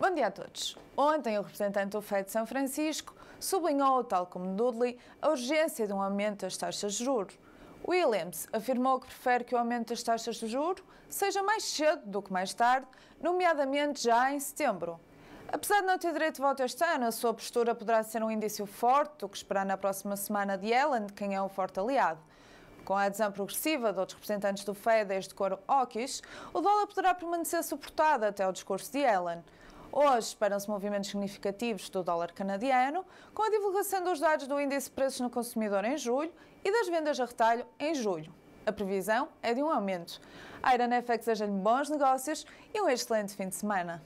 Bom dia a todos. Ontem, o representante do FED de São Francisco sublinhou, tal como Dudley, a urgência de um aumento das taxas de juros. Williams afirmou que prefere que o aumento das taxas de juros seja mais cedo do que mais tarde, nomeadamente já em setembro. Apesar de não ter direito de voto este ano, a sua postura poderá ser um indício forte do que esperar na próxima semana de Ellen, de quem é um forte aliado. Com a adesão progressiva de outros representantes do FED deste coro hawkish, o dólar poderá permanecer suportado até o discurso de Ellen. Hoje esperam-se movimentos significativos do dólar canadiano, com a divulgação dos dados do índice de preços no consumidor em julho e das vendas a retalho em julho. A previsão é de um aumento. A Iran FX deseja-lhe bons negócios e um excelente fim de semana.